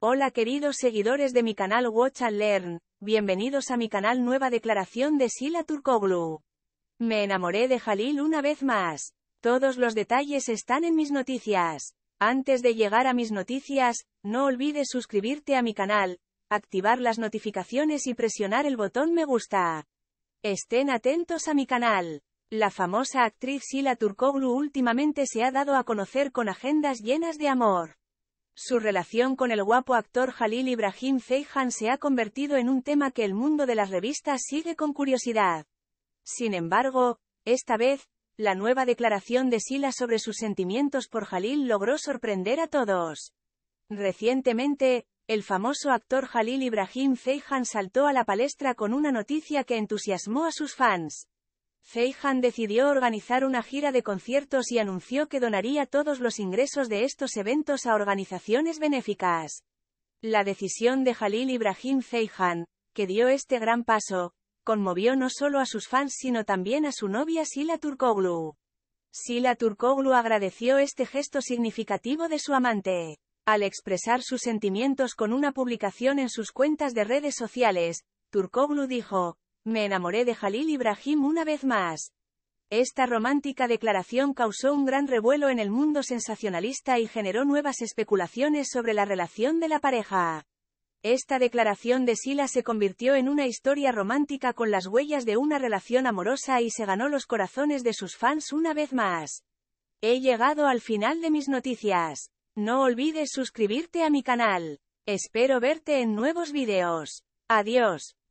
Hola queridos seguidores de mi canal Watch and Learn, bienvenidos a mi canal Nueva Declaración de Sila Turkoglu. Me enamoré de Halil una vez más. Todos los detalles están en mis noticias. Antes de llegar a mis noticias, no olvides suscribirte a mi canal, activar las notificaciones y presionar el botón me gusta. Estén atentos a mi canal. La famosa actriz Sila Turkoglu últimamente se ha dado a conocer con agendas llenas de amor. Su relación con el guapo actor Jalil Ibrahim Feijan se ha convertido en un tema que el mundo de las revistas sigue con curiosidad. Sin embargo, esta vez, la nueva declaración de Sila sobre sus sentimientos por Jalil logró sorprender a todos. Recientemente, el famoso actor Jalil Ibrahim Feijan saltó a la palestra con una noticia que entusiasmó a sus fans. Feijan decidió organizar una gira de conciertos y anunció que donaría todos los ingresos de estos eventos a organizaciones benéficas. La decisión de Halil Ibrahim Feijan, que dio este gran paso, conmovió no solo a sus fans sino también a su novia Sila Turkoglu. Sila Turkoglu agradeció este gesto significativo de su amante. Al expresar sus sentimientos con una publicación en sus cuentas de redes sociales, Turkoglu dijo, me enamoré de Jalil Ibrahim una vez más. Esta romántica declaración causó un gran revuelo en el mundo sensacionalista y generó nuevas especulaciones sobre la relación de la pareja. Esta declaración de Sila se convirtió en una historia romántica con las huellas de una relación amorosa y se ganó los corazones de sus fans una vez más. He llegado al final de mis noticias. No olvides suscribirte a mi canal. Espero verte en nuevos videos. Adiós.